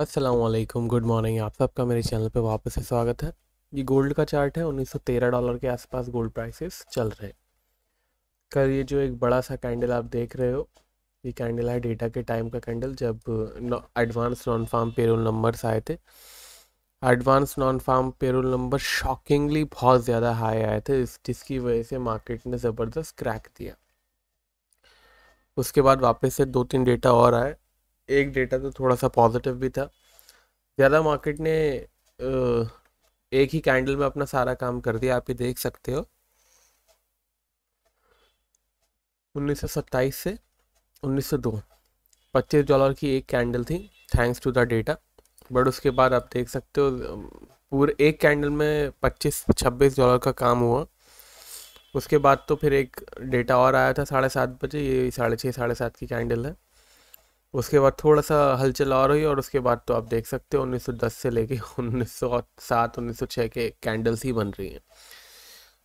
Aslam good morning आप सबका मेरे चैनल पे वापस से स्वागत है ये गोल्ड का चार्ट है 1913 डॉलर के आसपास गोल्ड प्राइसेस चल रहे कल ये जो एक बड़ा सा कैंडल आप देख रहे हो ये कैंडल है डेटा के टाइम का कैंडल जब advance non farm payroll numbers आए थे advance non farm payroll number shockingly बहुत ज़्यादा हाई आए थे जिसकी वजह से मार्केट ने ज़बरदस्त क्रैक दिया उसके बाद वापस से दो तीन डेटा और आए एक डेटा तो थोड़ा सा पॉजिटिव भी था ज़्यादा मार्केट ने एक ही कैंडल में अपना सारा काम कर दिया आप ये देख सकते हो उन्नीस सौ सत्ताईस से उन्नीस सौ दो पच्चीस डॉलर की एक कैंडल थी thanks to the data but उसके बाद आप देख सकते हो पूरे एक कैंडल में पच्चीस छब्बीस डॉलर का काम हुआ उसके बाद तो फिर एक डेटा और आया था साढ़े सात बजे ये साढ़े छः साढ़े सात की कैंडल है उसके बाद थोड़ा सा हलचल और हुई और उसके बाद तो आप देख सकते हो 1910 से लेके 1907 1906 के कैंडल्स ही बन रही हैं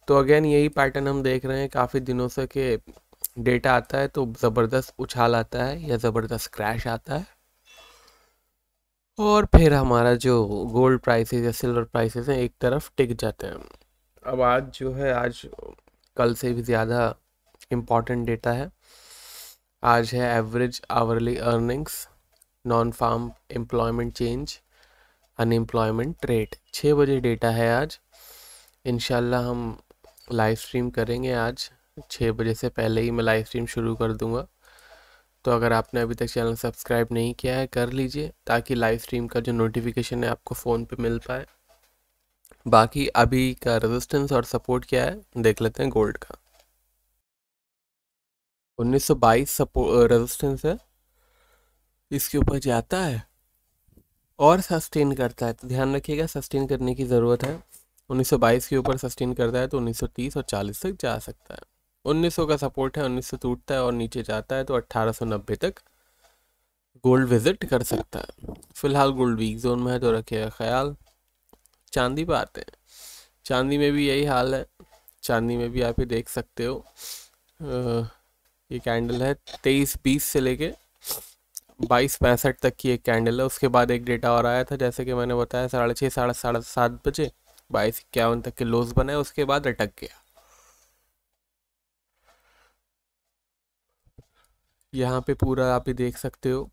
तो अगेन यही पैटर्न हम देख रहे हैं काफ़ी दिनों से के डेटा आता है तो ज़बरदस्त उछाल आता है या ज़बरदस्त क्रैश आता है और फिर हमारा जो गोल्ड प्राइसेस या सिल्वर प्राइसेस हैं एक तरफ टिक जाते हैं अब आज जो है आज कल से भी ज़्यादा इम्पॉर्टेंट डेटा है आज है average hourly earnings non farm employment change unemployment rate छः बजे डेटा है आज इन हम लाइव स्ट्रीम करेंगे आज छः बजे से पहले ही मैं लाइव स्ट्रीम शुरू कर दूंगा तो अगर आपने अभी तक चैनल सब्सक्राइब नहीं किया है कर लीजिए ताकि लाइव स्ट्रीम का जो नोटिफिकेशन है आपको फ़ोन पे मिल पाए बाकी अभी का रेजिस्टेंस और सपोर्ट क्या है देख लेते हैं गोल्ड का उन्नीस सौ बाईस रेजिस्टेंस है इसके ऊपर जाता है और सस्टेन करता है तो ध्यान रखिएगा सस्टेन करने की ज़रूरत है 1922 के ऊपर सस्टेन करता है तो 1930 और 40 तक जा सकता है 1900 का सपोर्ट है 1900 टूटता है और नीचे जाता है तो अट्ठारह तक गोल्ड विजिट कर सकता है फिलहाल गोल्ड वीक जोन में है तो रखिएगा ख्याल चांदी पर आते हैं चांदी में भी यही हाल है चांदी में भी आप ही देख सकते हो ये कैंडल है तेईस बीस से लेके बाईस पैंसठ तक की एक कैंडल है उसके बाद एक डेटा और आया था जैसे कि मैंने बताया साढ़े छः साढ़े साढ़े सात बजे बाईस इक्यावन तक के लोज बनाए उसके बाद अटक गया यहाँ पे पूरा आप ही देख सकते हो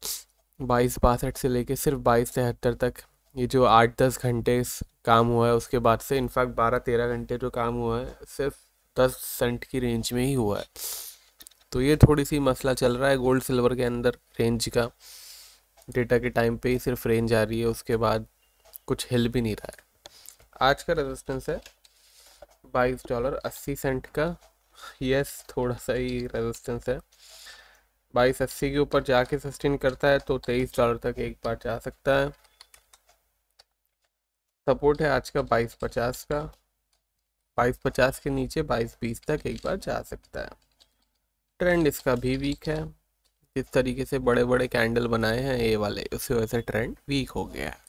बाईस बासठ से लेके सिर्फ बाईस तिहत्तर तक ये जो आठ दस घंटे काम हुआ है उसके बाद से इनफैक्ट बारह तेरह घंटे जो काम हुआ है सिर्फ दस सेंट की रेंज में ही हुआ है तो ये थोड़ी सी मसला चल रहा है गोल्ड सिल्वर के अंदर रेंज का डेटा के टाइम पे ही सिर्फ रेंज आ रही है उसके बाद कुछ हिल भी नहीं रहा है आज का रेजिस्टेंस है बाईस डॉलर अस्सी सेंट का यस थोड़ा सा ही रेजिस्टेंस है बाईस अस्सी के ऊपर जाके सस्टेन करता है तो तेईस डॉलर तक एक बार जा सकता है सपोर्ट है आज का बाईस पचास का बाईस पचास के नीचे बाईस बीस तक एक बार जा सकता है ट्रेंड इसका भी वीक है जिस तरीके से बड़े बड़े कैंडल बनाए हैं ये वाले उसी वजह से ट्रेंड वीक हो गया है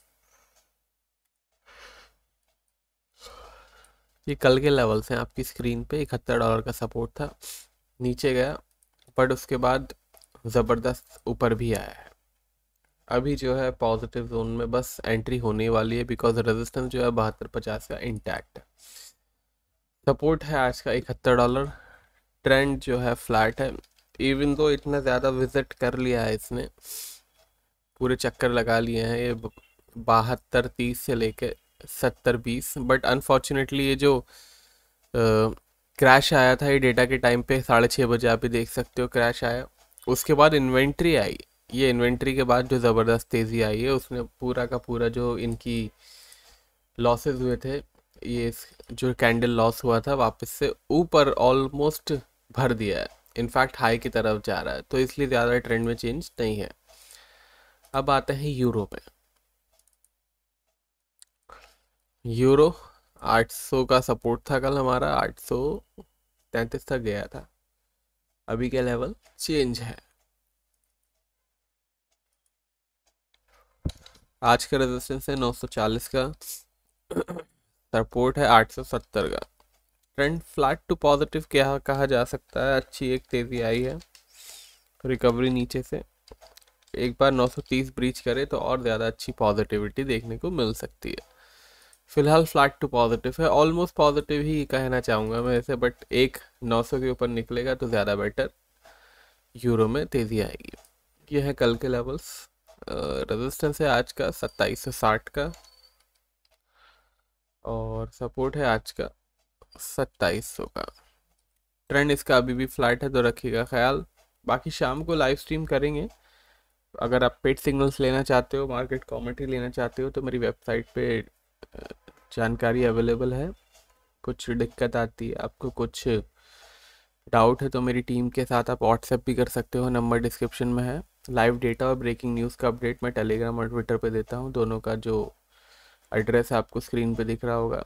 ये कल के लेवल्स हैं आपकी स्क्रीन पे इकहत्तर डॉलर का सपोर्ट था नीचे गया बट उसके बाद ज़बरदस्त ऊपर भी आया है अभी जो है पॉजिटिव जोन में बस एंट्री होने वाली है बिकॉज रेजिस्टेंस जो है बहत्तर पचास का इंटैक्ट है सपोर्ट है आज का इकहत्तर डॉलर ट्रेंड जो है फ्लैट है इवन दो इतना ज़्यादा विजिट कर लिया है इसने पूरे चक्कर लगा लिए हैं ये बहत्तर तीस से लेके सत्तर बीस बट अनफॉर्चुनेटली ये जो क्रैश आया था ये डेटा के टाइम पे साढ़े छः बजे आप भी देख सकते हो क्रैश आया उसके बाद इन्वेंट्री आई ये इन्वेंट्री के बाद जो ज़बरदस्त तेज़ी आई है उसने पूरा का पूरा जो इनकी लॉसेज हुए थे ये जो कैंडल लॉस हुआ था वापस से ऊपर ऑलमोस्ट भर दिया है इनफैक्ट हाई की तरफ जा रहा है तो इसलिए ज़्यादा ट्रेंड में चेंज नहीं है अब आते हैं यूरो पे यूरो 800 का सपोर्ट था कल हमारा 833 तक गया था अभी क्या लेवल चेंज है आज का रेजिस्टेंस है 940 का सपोर्ट है 870 का ट्रेंड फ्लैट टू पॉजिटिव क्या कहा जा सकता है अच्छी एक तेज़ी आई है रिकवरी नीचे से एक बार 930 ब्रीच करे तो और ज़्यादा अच्छी पॉजिटिविटी देखने को मिल सकती है फिलहाल फ्लैट टू पॉजिटिव है ऑलमोस्ट पॉजिटिव ही कहना चाहूँगा मैं ऐसे बट एक 900 के ऊपर निकलेगा तो ज़्यादा बेटर यूरो में तेज़ी आएगी ये है कल के लेवल्स रेजिस्टेंस है आज का साठ का और सपोर्ट है आज का सत्ताईस सौ का ट्रेंड इसका अभी भी फ्लैट है तो रखिएगा ख्याल बाकी शाम को लाइव स्ट्रीम करेंगे अगर आप पेड सिग्नल्स लेना चाहते हो मार्केट कॉमेंट्री लेना चाहते हो तो मेरी वेबसाइट पे जानकारी अवेलेबल है कुछ दिक्कत आती है आपको कुछ डाउट है तो मेरी टीम के साथ आप व्हाट्सएप भी कर सकते हो नंबर डिस्क्रिप्शन में है लाइव डेटा और ब्रेकिंग न्यूज़ का अपडेट मैं टेलीग्राम और ट्विटर पर देता हूँ दोनों का जो एड्रेस आपको स्क्रीन पर दिख रहा होगा